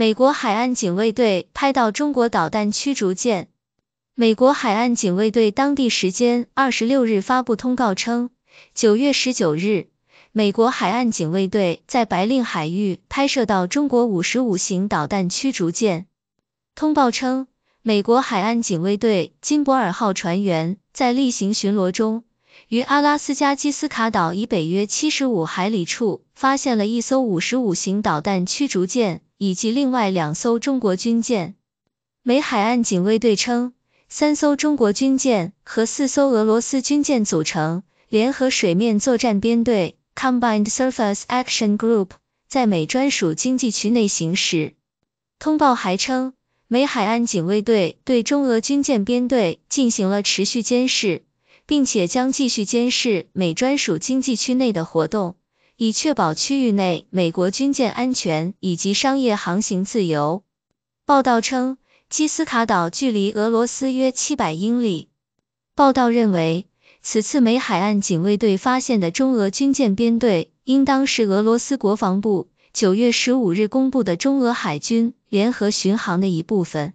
美国海岸警卫队拍到中国导弹驱逐舰。美国海岸警卫队当地时间二十六日发布通告称，九月十九日，美国海岸警卫队在白令海域拍摄到中国五十五型导弹驱逐舰。通报称，美国海岸警卫队金博尔号船员在例行巡逻中。于阿拉斯加基斯卡岛以北约七十五海里处发现了一艘55型导弹驱逐舰以及另外两艘中国军舰。美海岸警卫队称，三艘中国军舰和四艘俄罗斯军舰组成联合水面作战编队 （Combined Surface Action Group） 在美专属经济区内行驶。通报还称，美海岸警卫队对中俄军舰编队进行了持续监视。并且将继续监视美专属经济区内的活动，以确保区域内美国军舰安全以及商业航行自由。报道称，基斯卡岛距离俄罗斯约七百英里。报道认为，此次美海岸警卫队发现的中俄军舰编队，应当是俄罗斯国防部九月十五日公布的中俄海军联合巡航的一部分。